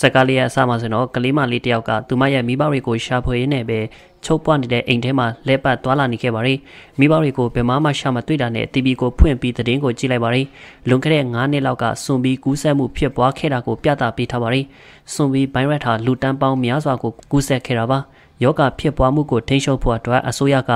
ဇက်ကားလေးရဲ့အစမှာဆိုတော့ကလေးမလေးတယောက်ကသူမရဲ့မိဘတွေကိုရှာဖွေရင်းနဲ့ပဲချုပ်ပွားနေတဲ့အိမ်ထဲမှာလဲပတ်သွားလာနေခဲ့ပါရီမိဘတွေကိုဘယ်မှမရှာမတွေ့တာနဲ့တီဗီကိုဖွင့်ပြီးသတင်းကိုကြည့်လိုက်ပါရီလွန်ခဲ့တဲ့9နှစ်လောက်ကစွန်ဘီကူးစက်မှုဖြစ်ပွားခဲ့တာကိုပြသပေးထားပါရီစွန်ဘီဗိုင်းရပ်ဟာလူတန်းပေါင်းများစွာကိုကူးစက်ခဲ့တာပါယောဂဖြစ်ပွားမှုကိုထိန်းချုပ်ဖို့အတွက်အစိုးရက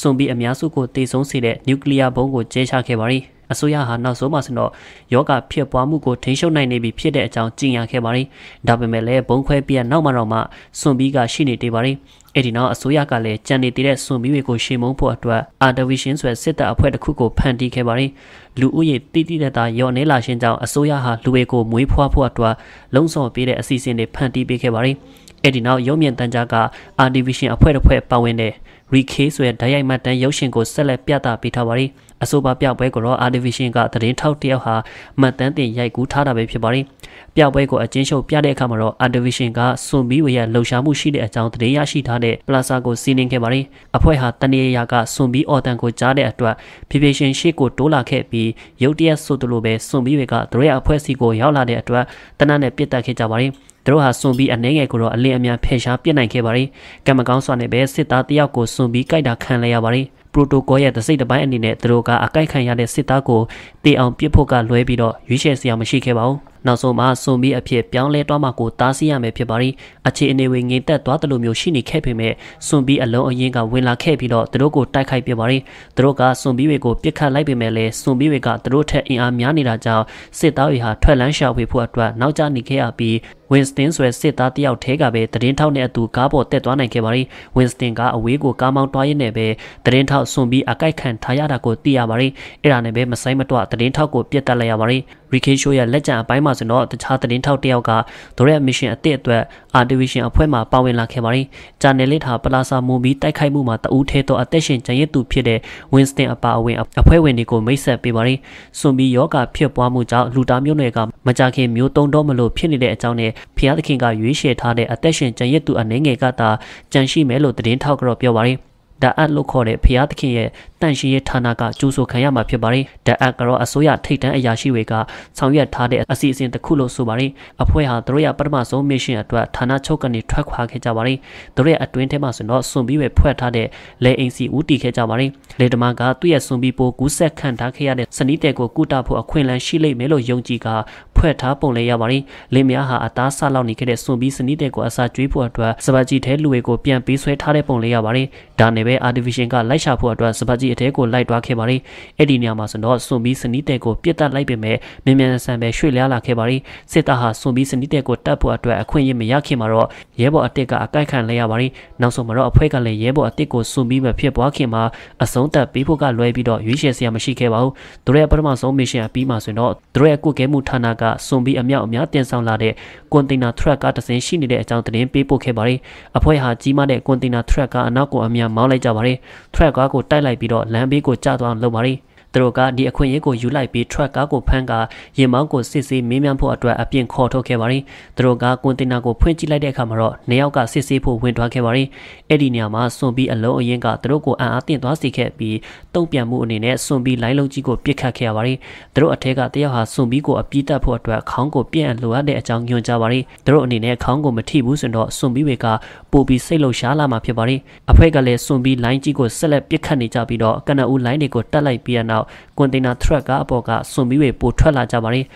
စွန်ဘီအများစုကိုတည်ဆုံးစေတဲ့နျူကလ িয়ার ဘုံးကိုကျဲချခဲ့ပါရီ။အစိုးရဟာနောက်ဆုံးမှဆိုတော့ယောဂဖြစ်ပွားမှုကိုထိန်းချုပ်နိုင်နေပြီဖြစ်တဲ့အကြောင်းကြေညာခဲ့ပါတယ်။ဒါပေမဲ့လည်းဘုံခွဲပြက်နောက်မှတော့မှစွန်ပြီးကရှိနေသေးပါတယ်။အဲ့ဒီနောက်အစိုးရကလည်းကြံနေသေးတဲ့စွန်မီးတွေကိုရှေ့မုံဖို့အတွက်အာဒဗီရှင်ဆိုတဲ့စစ်တပ်အဖွဲ့တစ်ခုကိုဖန်တီးခဲ့ပါတယ်။လူဦးရေတိတိတတ်တာရော့နေလာခြင်းကြောင့်အစိုးရဟာလူတွေကိုမွေးဖွားဖို့အတွက်လုံဆောင်ပေးတဲ့အစီအစဉ်တွေဖန်တီးပေးခဲ့ပါတယ်။အဲ့ဒီနောက်ရုံမြင့်တန်ကြားကအာဒဗီရှင်အဖွဲ့တစ်ဖွဲ့ပါဝင်တဲ့ RK ဆိုတဲ့ဓာတ်ရိုက်မှတ်တမ်းရုပ်ရှင်ကိုဆက်လက်ပြသပေးထားပါတယ်။အဆိုပါပြပွဲကိုတော့ Artificial ကသတင်းထောက်တယောက်ဟာမှတ်တမ်းတင်ရိုက်ကူးထားတာပဲဖြစ်ပါတယ်။ပြပွဲကိုအကျဉ်းချုပ်ပြတဲ့အခါမှာတော့ Artivision ကစွန်ဘီဝေရဲ့လှုပ်ရှားမှုရှိတဲ့အကြောင်းသတင်းရရှိထားတဲ့ Plaza ကိုစီးနင်းခဲ့ပါတယ်။အဖွဲ့ဟာတနေရာကစွန်ဘီအော်တန်ကိုကြားတဲ့အတွက်ဖြည်းဖြည်းချင်းရှေ့ကိုတိုးလာခဲ့ပြီးရုတ်တရက်ဆိုသလိုပဲစွန်ဘီဝေကသူရဲ့အဖွဲ့စီကိုရောက်လာတဲ့အတွက်တနတ်နဲ့ပြစ်တက်ခဲ့ကြပါတယ်။တို့ဟာစွန်ပြီးအနှဲငယ်ကိုတော့အလင်းအမြန်ဖယ်ရှားပြစ်နိုင်ခဲ့ပါတယ်။ကံမကောင်းစွာနဲ့ပဲစစ်သားတယောက်ကိုစွန်ပြီးကြိုက်တာခံလဲရပါတယ်။ protocol ရဲ့သစိတ်တစ်ပိုင်းအနေနဲ့သူတို့ကအကြိုက်ခံရတဲ့စစ်သားကိုတေအောင်ပြစ်ဖို့ကလွဲပြီးတော့ရွေးချယ်စရာမရှိခဲ့ပါဘူး။နောက်ဆုံးမှာစုံပြီးအဖြစ်ပြောင်းလဲသွားမှာကိုတားဆီးရမယ်ဖြစ်ပါရီအခြေအနေဝင်ငိမ့်သက်သွားတယ်လို့မျိုးရှိနေခဲ့ပေမဲ့စုံပြီးအလုံးအရင်ကဝင်လာခဲ့ပြီးတော့သူတို့ကိုတိုက်ခိုက်ပြပါရီသူတို့ကစုံပြီးတွေကိုပြစ်ခတ်လိုက်ပေမဲ့လည်းစုံပြီးတွေကသူတို့ထက်အင်အားများနေတာကြောင့်စစ်သားတွေဟာထွက်လန်းရှာဖွေဖို့အတွက်နောက်ကျနေခဲ့ရပြီး Winston ဆိုတဲ့စစ်သားတယောက်ထဲကပဲသတင်းထောက်နဲ့အတူကားပေါ်တက်သွားနိုင်ခဲ့ပါတယ်။ Winston ကအဝေးကိုကားမောင်းတွားရင်းနဲ့ပဲသတင်းထောက်စွန်ပြီးအကိုက်ခံထားရတာကိုသိရပါတယ်။အဲ့ဒါနဲ့ပဲမဆိုင်မတွသတင်းထောက်ကိုပြစ်တက်လိုက်ရပါတယ်။ Ricky Show ရဲ့လက်ကျန်အပိုင်းမှာဆိုတော့တခြားသတင်းထောက်တယောက်ကဒိုရက်မစ်ရှင်အသစ်အတွက် Artivision အဖွဲ့မှာပါဝင်လာခဲ့ပါတယ်။ Channel လေးထား Plaza Movie တိုက်ခိုက်မှုမှာတဦးထဲသောအသက်ရှင်ကျန်ရစ်သူဖြစ်တဲ့ Winston အပါအဝင်အဖွဲ့ဝင်တွေကိုမိတ်ဆက်ပေးပါတယ်။စွန်ပြီးယောဂဖြစ်ပွားမှုကြောင့်လူသားမျိုးနွယ်ကမကြခင်မျိုးတုံးတော့မလို့ဖြစ်နေတဲ့အကြောင်းနဲ့ဖျားသခင်ကရွေးချယ်ထားတဲ့အသက်ရှင်ကျန်ရစ်သူအနေငယ်ကသာကြံရှိမယ်လို့သတင်းထောက်ကတော့ပြောပါရင်ဒါအတ်လို့ခေါ်တဲ့ဖျားသခင်ရဲ့တန့်ရှင်းရေးဌာနကကြိုးဆိုခံရမှာဖြစ်ပါတယ်။တအပ်ကတော့အစိုးရထိပ်တန်းအရာရှိတွေကဆောင်ရွက်ထားတဲ့အစီအစဉ်တစ်ခုလို့ဆိုပါတယ်။အဖွဲ့ဟာတို့ရဲ့ပထမဆုံးမစ်ရှင်အတွက်ဌာနချုပ်ကနေထွက်ခွာခဲ့ကြပါတယ်။တို့ရဲ့အတွင်းထဲမှာဆိုတော့စွန်ပြီးပဲဖွဲ့ထားတဲ့လေအိမ်စီဦးတည်ခဲ့ကြပါတယ်။လေဓမာကသူ့ရဲ့စွန်ပြီးပိုကူးဆက်ခံထားခဲ့ရတဲ့စနီးတဲ့ကိုကုတာဖို့အခွင့်အလမ်းရှိလိမ့်မယ်လို့ယုံကြည်ကဖွဲ့ထားပုံလဲရပါတယ်။လင်းများဟာအသားဆလောက်နေခဲ့တဲ့စွန်ပြီးစနီးတဲ့ကိုအစာကျွေးဖို့အတွက်စပါကြီးထဲလူတွေကိုပြန်ပေးဆွဲထားတဲ့ပုံလဲရပါတယ်။ဒါနဲ့ပဲ artificial ကလိုက်ရှာဖို့အတွက်စပါကြီးအထဲကိုလိုက်သွားခဲ့ပါတယ်။အဲ့ဒီနေရာမှာဆိုတော့စွန်ပြီးစနီးတဲ့ကိုပြစ်တက်လိုက်ပေမဲ့မြန်မြန်ဆန်ပဲရွှေ့လျားလာခဲ့ပါတယ်။စစ်သားဟာစွန်ပြီးစနီးတဲ့ကိုတတ်ဖို့အတွက်အခွင့်အရေးမရခင်မှာတော့ရဲဘော်အတစ်ကအကိုက်ခံလဲရပါတယ်။နောက်ဆုံးမှာတော့အဖွဲ့ကလည်းရဲဘော်အတစ်ကိုစွန်ပြီးမဖြစ်ပွားခင်မှာအဆုံးသတ်ပေးဖို့ကလွဲပြီးတော့ရွေးချယ်စရာမရှိခဲ့ပါဘူး။သူတို့ရဲ့ပထမဆုံးမစ်ရှင်အပြီးမှာဆိုရင်တော့သူတို့ရဲ့ကုကဲမှုဌာနကစွန်ပြီးအမြောက်အများတင်ဆောင်လာတဲ့ကွန်တိန်နာထရက်ကတစင်းရှိနေတဲ့အကြောင်းသတင်းပေးပို့ခဲ့ပါတယ်။အဖွဲ့ဟာကြီးမားတဲ့ကွန်တိန်နာထရက်ကအနောက်ကိုအမြန်မောင်းလိုက်ကြပါတယ်။ထရက်ကားကိုတိုက်လိုက်ပြီးတော့တော့လမ်းဘေးကိုကျသွားအောင်လုပ်ပါရီ။သူတို့ကဒီအခွင့်အရေးကိုယူလိုက်ပြီး truck ကားကိုဖမ်းကာရင်မောင်းကိုစစ်ဆေးမေးမြန်းဖို့အတွက်အပြင်ခေါ်ထုတ်ခဲ့ပါတယ်။သူတို့ကကွန်တိန်နာကိုဖွင့်ကြည့်လိုက်တဲ့အခါမှာတော့နေရောက်ကစစ်ဆေးဖို့ဝင်သွားခဲ့ပါတယ်။အဲ့ဒီနေရာမှာစွန်ပြီးအလုံးအရင်ကသူတို့ကိုအံအားတင်သွားစေခဲ့ပြီးတုံ့ပြန်မှုအနေနဲ့စွန်ပြီးလိုင်းလုံးကြီးကိုပြစ်ခတ်ခဲ့ရပါတယ်။သူတို့အထက်ကတယောက်ဟာစွန်ပြီးကိုအပြေးတတ်ဖို့အတွက်ခေါင်းကိုပြန့်လိုအပ်တဲ့အကြောင်းညွှန်ကြားပါတယ်။သူတို့အနေနဲ့ခေါင်းကိုမထိဘူးဆိုတော့စွန်ပြီးတွေကပိုပြီးစိတ်လှုပ်ရှားလာမှာဖြစ်ပါတယ်။အဖွဲ့ကလည်းစွန်ပြီးလိုင်းကြီးကိုဆက်လက်ပြစ်ခတ်နေကြပြီးတော့ကနအူလိုင်းတွေကိုတတ်လိုက်ပြီးရနောက်နောက်ကွန်တိန်နာထရက်ကားအပေါ်ကစွန်ပြီးတွေပိုထွက်လာကြပါတယ်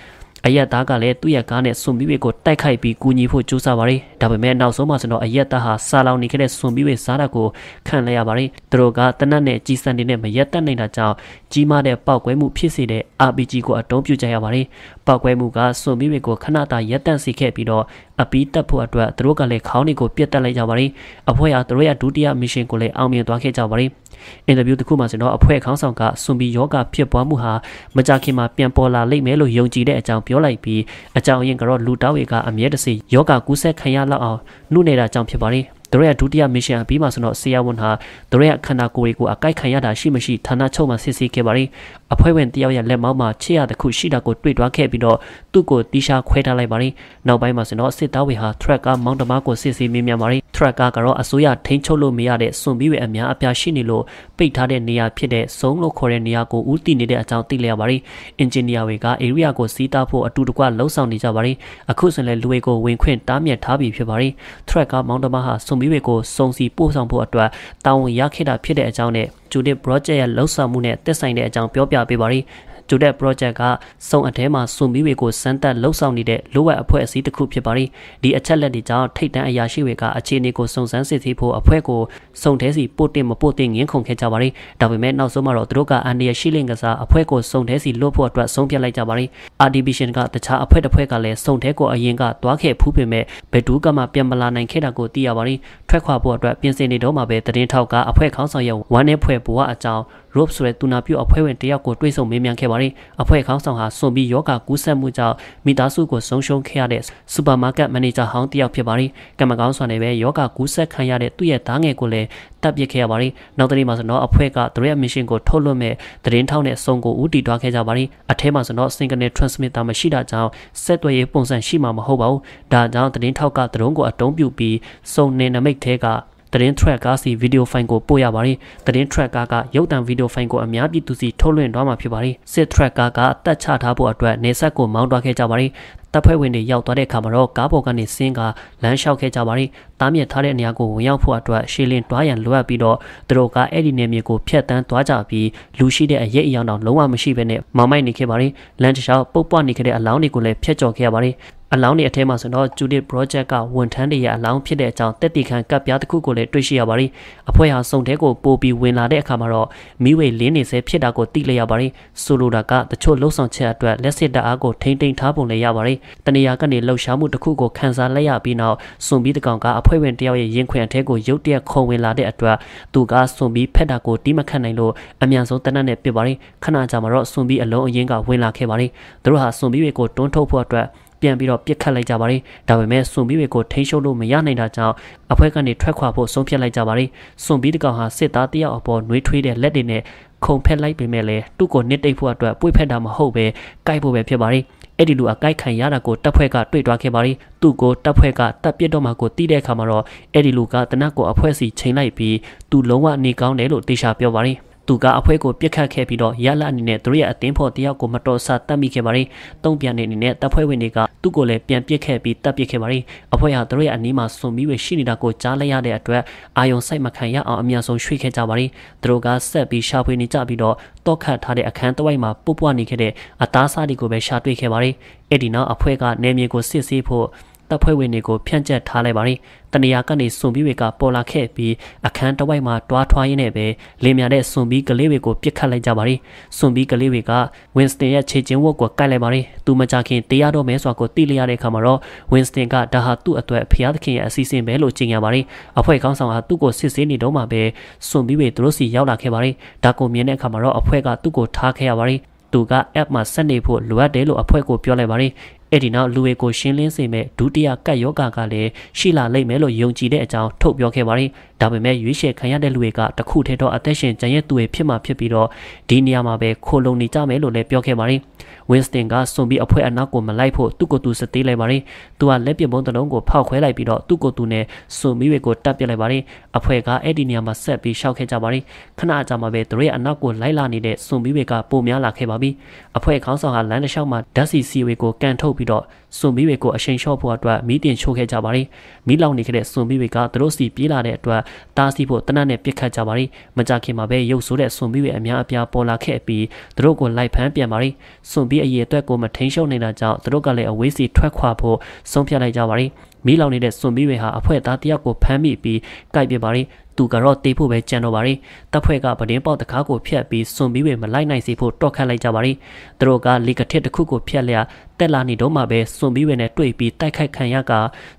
အယက်သားကလည်းသူ့ရဲ့ကားနဲ့စွန်ပြီးတွေကိုတိုက်ခိုက်ပြီးကူညီဖို့ကြိုးစားပါတယ်။ဒါပေမဲ့နောက်ဆုံးမှဆိုတော့အယက်သားဟာစာလောင်နေခဲ့တဲ့စွန်ပြီးတွေစားတာကိုခံလိုက်ရပါတယ်။သူတို့ကတနတ်နဲ့ကြီးစံတွေနဲ့မရက်တက်နိုင်တာကြောင့်ကြီးမားတဲ့ပောက်ကွဲမှုဖြစ်စေတဲ့ RPG ကိုအတုံးပြကြရပါတယ်။ပောက်ကွဲမှုကစွန်ပြီးတွေကိုခဏတာရက်တန့်စေခဲ့ပြီးတော့အပီးတက်ဖို့အတွက်သူတို့ကလည်းခေါင်းတွေကိုပြတ်တက်လိုက်ကြပါတယ်။အဖွဲအားသူတို့ရဲ့ဒုတိယမစ်ရှင်ကိုလည်းအောင်မြင်သွားခဲ့ကြပါတယ်။အင်တာဗျူးတစ်ခုမှာဆိုတော့အဖွဲ့ခေါင်းဆောင်ကစွန်ပီယောဂဖြစ်ပွားမှုဟာမကြခင်မှာပြန်ပေါ်လာလိမ့်မယ်လို့ယုံကြည်တဲ့အကြောင်းပြောလိုက်ပြီးအကြောင်းရင်းကတော့လူတောက်ရီကအမြဲတစေယောဂကူးစက်ခံရလောက်အောင်နှုတ်နေတာကြောင့်ဖြစ်ပါတယ်တို့ရဲ့ဒုတိယမစ်ရှင်အပြီးမှာဆိုတော့ဆရာဝန်ဟာတို့ရဲ့ခန္ဓာကိုယ်ကိုအကိုက်ခံရတာရှိမရှိဌာနချုပ်မှာစစ်ဆေးခဲ့ပါတယ်အဖွဲ့ဝင်တယောက်ရဲ့လက်မောင်းမှာခြေရတစ်ခုရှိတာကိုတွေ့တွားခဲ့ပြီးတော့သူ့ကိုတီးရှားခွဲထားလိုက်ပါတယ်။နောက်ပိုင်းမှာဆိုတော့စစ်သားတွေဟာ truck ကမောင်းတမားကိုစစ်ဆေးမြင်မြန်ပါတယ်။ truck ကကတော့အစိုးရထိန်းချုပ်လို့မရတဲ့စွန်ပြီးဝဲအများအပြားရှိနေလို့ပိတ်ထားတဲ့နေရာဖြစ်တဲ့စုံလို့ခေါ်တဲ့နေရာကိုဦးတည်နေတဲ့အကြောင်းသိလျက်ပါတယ်။ engineer တွေက area ကိုစီးတားဖို့အတူတကွလှုပ်ဆောင်နေကြပါတယ်။အခုဆိုရင်လူတွေကိုဝင်ခွင့်တားမြစ်ထားပြီဖြစ်ပါတယ်။ truck ကမောင်းတမားဟာစွန်ပြီးဝဲကိုစုံစီပို့ဆောင်ဖို့အတွက်တာဝန်ရခဲ့တာဖြစ်တဲ့အကြောင်းနဲ့ Judith Project ရဲ့လှုပ်ဆောင်မှုနဲ့သက်ဆိုင်တဲ့အကြောင်းပြောပြပေးပါရီဂျူဒက် project ကစုံအထဲမှာစုံမီတွေကိုစမ်းသပ်လှုပ်ဆောင်နေတဲ့လိုအပ်အဖွဲ့အစည်းတစ်ခုဖြစ်ပါရီဒီအချက်လက်တွေကြောင့်ထိတ်တန့်အရာရှိတွေကအခြေအနေကိုစုံစမ်းစစ်ဆေးဖို့အဖွဲ့ကိုစုံသေးစီပို့တင်မပို့တင်ငင်းခုန်ခဲ့ကြပါရီဒါပေမဲ့နောက်ဆုံးမှာတော့သူတို့ကအန်ဒီယာရှိလင်ကစားအဖွဲ့ကိုစုံသေးစီလွတ်ဖို့အတွက်ဆုံးဖြတ်လိုက်ကြပါရီ Artificial ကတခြားအဖွဲ့တစ်ဖွဲ့ကလည်းစုံသေးကိုအရင်ကသွားခဲ့ဖူးပေမဲ့ဘယ်သူကမှပြန်မလာနိုင်ခဲ့တာကိုသိရပါရီထွက်ခွာဖို့အတွက်ပြင်ဆင်နေတော့မှပဲတရင်ထောက်ကအဖွဲ့ခေါင်းဆောင်ရဲ့ဝမ်းနဲ့ဖွဲ့ဘဝအကြောင်း Rope ဆိုတဲ့သူနာပြုအဖွဲ့ဝင်တယောက်ကိုတွေ့ဆုံမေးမြန်းခဲ့ပါတယ်။အဖွဲ့ခေါင်းဆောင်ဟာစွန်ပြီးယောဂကူးစက်မှုကြောင့်မိသားစုကိုဆုံးရှုံးခဲ့ရတဲ့စူပါမားကတ်မန်နေဂျာဟောင်းတယောက်ဖြစ်ပါတယ်။ကံမကောင်းစွာနဲ့ပဲယောဂကူးစက်ခံရတဲ့သူ့ရဲ့သားငယ်ကိုလည်းတပ်ပစ်ခဲ့ရပါတယ်။နောက်တနေ့မှာဆိုတော့အဖွဲ့ကသူရဲ့ mission ကိုထုတ်လွှတ်မဲ့သတင်းထောက်နဲ့ဆုံကိုဦးတည်သွားခဲ့ကြပါတယ်။အထဲမှာဆိုတော့ single transmitter မရှိတာကြောင့်ဆက်သွယ်ရေးပုံစံရှိမှာမဟုတ်ပါဘူး။ဒါကြောင့်သတင်းထောက်ကသတင်းကိုအတုံးပြုပြီးစုံနေနမိတ်ထဲကသတင်း track ကစီ video file ကိုပို့ရပါတယ်သတင်း track ကကရုပ်သံ video file ကိုအများပြည်သူစီထုတ်လွှင့်သွားမှာဖြစ်ပါတယ်စစ် track ကကအသက်ချထားဖို့အတွက်နေဆက်ကိုမောင်းသွားခဲ့ကြပါတယ်တပ်ဖွဲ့ဝင်တွေရောက်သွားတဲ့အခါမှာတော့ကားပေါ်ကနေဆင်းကလမ်းလျှောက်ခဲ့ကြပါတယ်။တားမြစ်ထားတဲ့နေရာကိုဝင်ရောက်ဖို့အတွက်ရှေးလင်းတွားရန်လိုအပ်ပြီးတော့သူတို့ကအဲ့ဒီနေမြေကိုဖျက်တမ်းသွားကြပြီးလူရှိတဲ့အရေးအယောင်တော့လုံးဝမရှိဘဲနဲ့မမိုက်နေခဲ့ပါတယ်။လမ်းတစ်လျှောက်ပုတ်ပွားနေခဲ့တဲ့အလောင်းတွေကိုလည်းဖျက်ကျော်ခဲ့ရပါတယ်။အလောင်းတွေအထဲမှာဆိုတော့ Judith Project ကဝန်ထမ်းတွေရဲ့အလောင်းဖြစ်တဲ့အကြောင်းတက်တီခံကပ်ပြားတစ်ခုကိုလည်းတွေ့ရှိရပါတယ်။အဖွဲ့ဟာစုံတဲ့ကိုပို့ပြီးဝင်လာတဲ့အခါမှာတော့မိဝေလင်းနေဆဲဖြစ်တာကိုသိလျက်ရပါတယ်။ဆိုလိုတာကတချို့လှုပ်ဆောင်ချက်အတွက်လက်စစ်တအားကိုထိမ့်သိမ်းထားပုံလည်းရပါတယ်။တနေရာကနေလှုပ်ရှားမှုတစ်ခုကိုခန်းစားလိုက်ရပြီးနောက်စွန်ပြီးတကောင်ကအဖွဲ့ဝင်တယောက်ရဲ့ရင်ခွင်အထဲကိုရုတ်တရက်ခုံဝင်လာတဲ့အတွက်သူကစွန်ပြီးဖက်တာကိုတီးမခတ်နိုင်လို့အမြန်ဆုံးတနတ်နဲ့ပစ်ပါတယ်။ခဏကြာမှာတော့စွန်ပြီးအလုံးအရင်းကဝင်လာခဲ့ပါတယ်။သူတို့ဟာစွန်ပြီးတွေကိုတွန်းထုတ်ဖို့အတွက်ပြန်ပြီးတော့ပြစ်ခတ်လိုက်ကြပါတယ်ဒါပေမဲ့စွန်ပြီးတွေကိုထိန်းချုပ်လို့မရနိုင်တာကြောင့်အဖွဲ့ကနေထွက်ခွာဖို့ဆုံးဖြတ်လိုက်ကြပါတယ်စွန်ပြီးတကောင်ဟာစစ်သားတယောက်အပေါ်နှွေးထွေးတဲ့လက်တွေနဲ့ခုံဖက်လိုက်ပေမဲ့လည်းသူ့ကိုနစ်တိတ်ဖို့အတွက်ပွေဖက်တာမဟုတ်ပဲကြိုက်ဖို့ပဲဖြစ်ပါတယ်အဲ့ဒီလူအကြိုက်ခံရတာကိုတပ်ဖွဲ့ကတွေ့တွားခဲ့ပါရီသူ့ကိုတပ်ဖွဲ့ကတပ်ပစ်တော့မှကိုတီးတဲ့အခါမှာတော့အဲ့ဒီလူကတနတ်ကိုအဖွဲ့စီချိန်လိုက်ပြီးသူလုံးဝနေကောင်းတယ်လို့တေချာပြောပါရီသူကအဖွဲကိုပြစ်ခတ်ခဲ့ပြီးတော့ရလအနေနဲ့သူရဲ့အသင်းဖော်တယောက်ကိုမတော်ဆတတ်မိခဲ့ပါတယ်။တုံ့ပြန်နေနေနဲ့တပ်ဖွဲ့ဝင်တွေကသူ့ကိုလည်းပြန်ပစ်ခဲ့ပြီးတပ်ပစ်ခဲ့ပါတယ်။အဖွဲ့ဟာသူတို့ရဲ့အနီးမှာစွန်ပြီးပဲရှိနေတာကိုကြားလိုက်ရတဲ့အတွက်အာယုံစိုက်မခံရအောင်အမြန်ဆုံးရွှေ့ခဲ့ကြပါတယ်။သူတို့ကဆက်ပြီးရှာဖွေနေကြပြီးတော့တောခတ်ထားတဲ့အခန်းတစ်ဝိုက်မှာပုတ်ပွားနေခဲ့တဲ့အသားစားတွေကိုပဲရှာတွေ့ခဲ့ပါတယ်။အဲ့ဒီနောက်အဖွဲ့ကနယ်မြေကိုစစ်ဆေးဖို့တပ်ဖွဲ့ဝင်တွေကိုဖြန့်ကျက်ထားလိုက်ပါတယ်။တနေရာကနေစွန်ပြီးတွေကပေါ်လာခဲ့ပြီးအခန်းတစ်ဝိုက်မှာတွားထွားရင်းနဲ့ပဲလင်မြန်တဲ့စွန်ပြီးကလေးတွေကိုပြစ်ခတ်လိုက်ကြပါတယ်။စွန်ပြီးကလေးတွေကဝင်းစတင်ရဲ့ခြေချင်းဝတ်ကိုကိုက်လိုက်ပါတယ်။သူမကြခင်တရားတော်မဲစွာကိုတိလျရတဲ့အခါမှာတော့ဝင်းစတင်ကဒါဟာသူ့အတွက်ဖျားသခင်ရဲ့အစီအစဉ်ပဲလို့ကြေညာပါတယ်။အဖွဲ့ခေါင်းဆောင်ဟာသူ့ကိုစစ်ဆေးနေတော့မှပဲစွန်ပြီးတွေသူတို့စီရောက်လာခဲ့ပါတယ်။ဒါကိုမြင်တဲ့အခါမှာတော့အဖွဲ့ကသူ့ကိုထားခဲ့ရပါတယ်။သူက app မှာဆက်နေဖို့လိုအပ်တယ်လို့အဖွဲ့ကိုပြောလိုက်ပါတယ်အဲ့ဒီနောက်လူတွေကိုရှင်းလင်းစေမဲ့ဒုတိယကတ်ယောဂါကလည်းရှိလာလိမ့်မယ်လို့ယုံကြည်တဲ့အကြောင်းထုတ်ပြောခဲ့ပါတယ်။ဒါပေမဲ့ရွေးချယ်ခံရတဲ့လူတွေကတခုထဲတော့အသက်ရှင်ကျန်ရသူတွေဖြစ်မှာဖြစ်ပြီးတော့ဒီနေရာမှာပဲခိုလုံနေကြမယ်လို့လည်းပြောခဲ့ပါတယ်။ Winston ကစွန်ပြီးအဖွဲအနောက်ကိုမလိုက်ဖို့သူ့ကိုယ်သူစသေးလိုက်ပါတယ်။သူကလက်ပစ်ပုံးတစ်လုံးကိုဖောက်ခွဲလိုက်ပြီးတော့သူ့ကိုယ်သူနဲ့စွန်ပြီးတွေကိုတပ်ပစ်လိုက်ပါတယ်။အဖွဲကအဲ့ဒီနေရာမှာဆက်ပြီးရှောက်ခဲ့ကြပါတယ်။ခဏအကြာမှာပဲသူတို့ရဲ့အနောက်ကိုလိုက်လာနေတဲ့စွန်ပြီးတွေကပုံများလာခဲ့ပါပြီ။အဖွဲခေါင်းဆောင်ဟာလမ်းတစ်လျှောက်မှာဓာတ်စီစီတွေကိုကန်ထုတ်ပြီးတော့စွန်ပြီးတွေကိုအရှိန်လျှော့ဖို့အတွက်မီးတင်ချိုးခဲ့ကြပါတယ်။မီးလောင်နေခဲ့တဲ့စွန်ပြီးတွေကသူတို့စီပြေးလာတဲ့အတွက်တားဆီးဖို့တနတ်နဲ့ပစ်ခတ်ကြပါတယ်။မကြခင်မှာပဲရုပ်ဆိုးတဲ့စွန်ပြီးတွေအများအပြားပေါ်လာခဲ့ပြီးသူတို့ကိုလိုက်ဖမ်းပြန်ပါတယ်။စွန်ပြီးအရေအတွက်ကိုမထိန်းချုပ်နိုင်တာကြောင့်သူတို့ကလည်းအဝေးစီထွက်ခွာဖို့ဆုံးဖြတ်လိုက်ကြပါရီမိလောင်နေတဲ့စွန်မီးတွေဟာအဖွဲသားတယောက်ကိုဖမ်းမိပြီးကြိုက်ပြပါရီသူကတော့တေးဖို့ပဲကြံတော့ပါရီတပ်ဖွဲ့ကပဒင်းပေါက်တကားကိုဖျက်ပြီးစွန်မီးတွေမလိုက်နိုင်စေဖို့တော့ခတ်လိုက်ကြပါရီသူတို့ကလီကထစ်တစ်ခုကိုဖျက်လျက်တက်လာနေတော့မှပဲစွန်မီးတွေနဲ့တွေ့ပြီးတိုက်ခိုက်ခံရက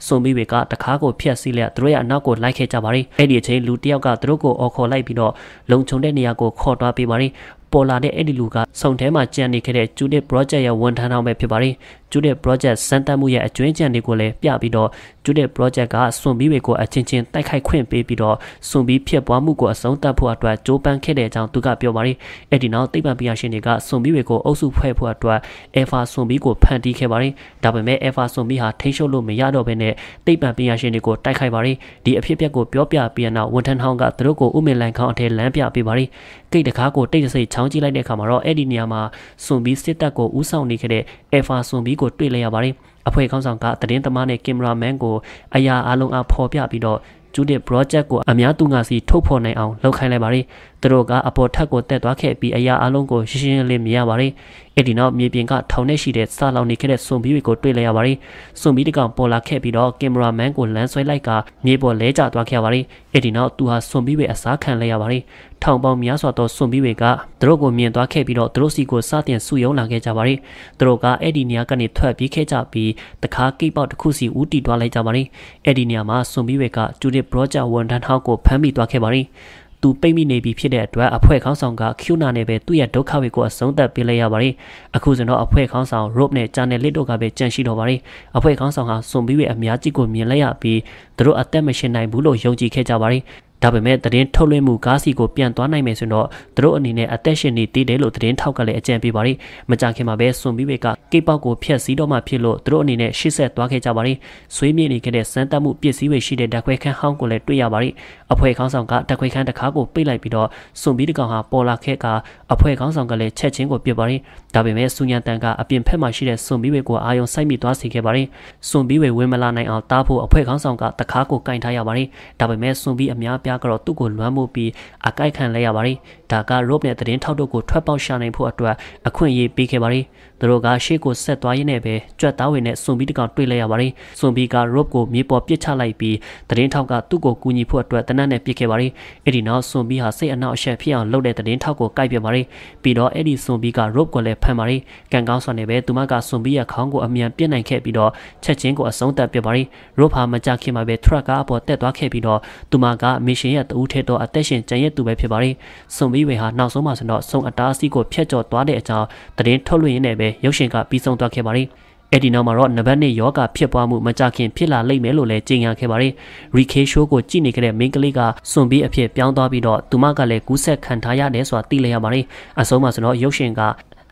စွန်မီးတွေကတကားကိုဖျက်ဆီးလျက်သူတို့ရဲ့အနောက်ကိုလိုက်ခဲ့ကြပါရီအဲ့ဒီအချိန်လူတယောက်ကသူတို့ကိုအော်ခေါ်လိုက်ပြီးတော့လုံခြုံတဲ့နေရာကိုခေါ်သွားပေးပါရီပေါ်လာတဲ့အဲ့ဒီလူကစုံထဲမှာကြံနေခဲ့တဲ့ Judith Project ရဲ့ဝန်ထမ်းထောင်းပဲဖြစ်ပါတယ်။ Judith Project စမ်းသပ်မှုရဲ့အကျွင်းကြံတွေကိုလည်းပြပြီးတော့ Judith Project ကစွန်ပြီးတွေကိုအချင်းချင်းတိုက်ခိုက်ခွင့်ပေးပြီးတော့စွန်ပြီးဖြစ်ပွားမှုကိုအဆုံးသတ်ဖို့အတွက်ကြိုးပမ်းခဲ့တဲ့အကြောင်းသူကပြောပါတယ်။အဲ့ဒီနောက်သိပ္ပံပညာရှင်တွေကစွန်ပြီးတွေကိုအုပ်စုဖွဲ့ဖို့အတွက် Alpha စွန်ပြီးကိုဖန်တီးခဲ့ပါတယ်။ဒါပေမဲ့ Alpha စွန်ပြီးဟာထိရှုပ်လို့မရတော့ဘဲနဲ့သိပ္ပံပညာရှင်တွေကိုတိုက်ခိုက်ပါတယ်။ဒီအဖြစ်အပျက်ကိုပြောပြပြီးနောက်ဝန်ထမ်းထောင်းကသူတို့ကိုဥမင်လိုင်ခေါင်းအထက်လမ်းပြပေးပါတယ်။ကိတ်တကားကိုတိတ်တဆိတ်ချောင်းထောင်းကြည့်လိုက်တဲ့အခါမှာတော့အဲ့ဒီနေရာမှာစွန်ဘီစစ်တပ်ကိုဥဆောင်နေခဲ့တဲ့အယ်ဖာစွန်ဘီကိုတွေ့လဲရပါတယ်အဖွဲ့ခေါင်းဆောင်ကသတင်းသမားနဲ့ကင်မရာမန်ကိုအရာအလုံးအားဖော်ပြပြီးတော့ကျူဒစ် project ကိုအများသူငါစီထုတ်ဖော်နိုင်အောင်လုပ်ခိုင်းလိုက်ပါတယ်။သူတို့ကအပေါ်ထက်ကိုတက်သွားခဲ့ပြီးအရာအလုံးကိုရှင်းရှင်းလင်းမြင်ရပါတယ်။အဲ့ဒီနောက်မြေပြင်ကထောင်နဲ့ရှိတဲ့စလောင်နေခဲ့တဲ့စွန်ဘီတွေကိုတွေ့လိုက်ရပါတယ်။စွန်ဘီတကောင်ပေါ်လာခဲ့ပြီးတော့ကင်မရာမန်ကိုလမ်းဆွဲလိုက်ကမြေပေါ်လဲကျသွားခဲ့ရပါတယ်။အဲ့ဒီနောက်သူဟာစွန်ဘီတွေအစားခံလိုက်ရပါတယ်ထောင်ပေါင်းများစွာသောစွန်ပြီးတွေကသူတို့ကိုမြင်သွားခဲ့ပြီးတော့သူတို့စီကိုစတင်စုယုံလာခဲ့ကြပါတယ်။သူတို့ကအဲ့ဒီနေရာကနေထွက်ပြေးခဲ့ကြပြီးတခါကိပေါက်တစ်ခုစီဦးတည်သွားလိုက်ကြပါတယ်။အဲ့ဒီနေရာမှာစွန်ပြီးတွေကကျူဒစ်ဘရော့ဂျာဝန်ဒန်ဟောက်ကိုဖမ်းမိသွားခဲ့ပါတယ်။သူပိတ်မိနေပြီဖြစ်တဲ့အတွက်အဖွဲခေါင်းဆောင်ကခ ्यू နာနဲ့ပဲသူ့ရဲ့ဒုက္ခတွေကိုအဆုံးသတ်ပေးလိုက်ရပါတယ်။အခုစတော့အဖွဲခေါင်းဆောင် rope နဲ့ channel လစ်တို့ကပဲကြန့်ရှိတော့ပါတယ်။အဖွဲခေါင်းဆောင်ဟာစွန်ပြီးရဲ့အများကြီးကိုမြင်လိုက်ရပြီးသူတို့အသက်မရှင်နိုင်ဘူးလို့ယုံကြည်ခဲ့ကြပါတယ်။ဒါပေမဲ့သတင်းထုတ်လွှင့်မှုကားစီကိုပြန်သွားနိုင်မယ်ဆိုတော့သူတို့အနေနဲ့အသက်ရှင်နေတည်တယ်လို့သတင်းထောက်ကလည်းအကြံပေးပါတယ်။မကြခင်မှာပဲစွန်ပြီးပေကကိပောက်ကိုဖျက်ဆီးတော့မှဖြစ်လို့သူတို့အနေနဲ့ရှေ့ဆက်သွားခဲ့ကြပါတယ်။ဆွေးမြေ့နေခဲ့တဲ့စမ်းသပ်မှုပစ္စည်းတွေရှိတဲ့ဓာတ်ခွဲခန်းဟောင်းကိုလည်းတွေ့ရပါတယ်။အဖွဲခေါင်းဆောင်ကဓာတ်ခွဲခန်းတစ်ခါကိုပိတ်လိုက်ပြီးတော့စွန်ပြီးတကောင်ဟာပေါ်လာခဲ့ကအဖွဲခေါင်းဆောင်ကလည်းချက်ချင်းကိုပြစ်ပါတယ်။ဒါပေမဲ့စူညာတန်ကအပြင်ဖက်မှာရှိတဲ့စွန်ပြီးပေကိုအာယုံစိုက်မိသွားစေခဲ့ပါတယ်။စွန်ပြီးပေဝင်မလာနိုင်အောင်တားဖို့အဖွဲခေါင်းဆောင်ကတခါကိုကင်ထားရပါတယ်။ဒါပေမဲ့စွန်ပြီးအများပြကတော့သူ့ကိုလွမ်းမှုပြီးအကိုက်ခံလိုက်ရပါတယ်ဒါကရုပ်နဲ့သတင်းထောက်တို့ကိုထွက်ပေါက်ရှာနိုင်ဖို့အတွက်အခွင့်အရေးပေးခဲ့ပါတယ်။သူတို့ကရှေ့ကိုဆက်သွားရင်းနဲ့ပဲကြွက်သားဝင်နဲ့စွန်ပြီးတကောင်တွေ့လိုက်ရပါတယ်။စွန်ပြီးကရုပ်ကိုမြေပေါ်ပစ်ချလိုက်ပြီးသတင်းထောက်ကသူ့ကိုကူညီဖို့အတွက်တနတ်နဲ့ပစ်ခဲ့ပါတယ်။အဲ့ဒီနောက်စွန်ပြီးဟာစိတ်အနောက်အရှက်ဖြစ်အောင်လှုပ်တဲ့သတင်းထောက်ကိုကိုက်ပြပါတယ်။ပြီးတော့အဲ့ဒီစွန်ပြီးကရုပ်ကိုလည်းဖမ်းပါတယ်။ကန်ကောင်းစွာနဲ့ပဲသူမကစွန်ပြီးရဲ့ခေါင်းကိုအမြန်ပစ်နိုင်ခဲ့ပြီးတော့ချက်ချင်းကိုအဆုံးသတ်ပစ်ပါတယ်။ရုပ်ဟာမကြခင်မှာပဲထရက်ကားပေါ်တက်သွားခဲ့ပြီးတော့သူမကမစ်ရှင်ရဲ့တူးထဲတော့အသက်ရှင်ကျန်ရသူပဲဖြစ်ပါတယ်။စွန်ပြီးကြီးတွေဟာနောက်ဆုံးမှဆိုတော့ဆုံအတားစီးကိုဖျက်ကျော်သွားတဲ့အကြောင်းသတင်းထုတ်လွှင့်ရင်းနဲ့ပဲရုပ်ရှင်ကပြီးဆုံးသွားခဲ့ပါတယ်။အဲ့ဒီနောက်မှာတော့နံပါတ်2ယောဂဖြစ်ပွားမှုမကြခင်ဖြစ်လာလိမ့်မယ်လို့လည်းကြေညာခဲ့ပါတယ်။ Rike Show ကိုကြည့်နေခဲ့တဲ့မိန်းကလေးကစွန့်ပြီးအဖြစ်ပြောင်းသွားပြီးတော့သူမကလည်းကူးဆက်ခံထားရတယ်ဆိုတာသိလျက်ရပါတယ်။အဆုံးမှာဆိုတော့ရုပ်ရှင်က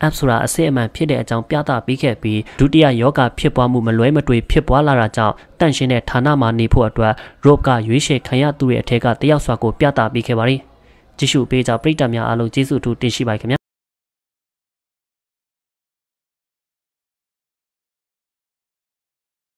အပ်ဆိုတာအစစ်အမှန်ဖြစ်တဲ့အကြောင်းပြသပေးခဲ့ပြီးဒုတိယယောဂဖြစ်ပွားမှုမလွဲမသွေဖြစ်ပွားလာတာကြောင့်တန့်ရှင်းတဲ့ဌာနမှာနေဖို့အတွက် rope ကရွေးချယ်ခံရသူရဲ့အထက်ကတယောက်စွာကိုပြသပေးခဲ့ပါတယ်။ကြည့်ရှုပေးကြပရိသတ်များအားလုံးကျေးဇူးအထူးတင်ရှိပါခင်ဗျာ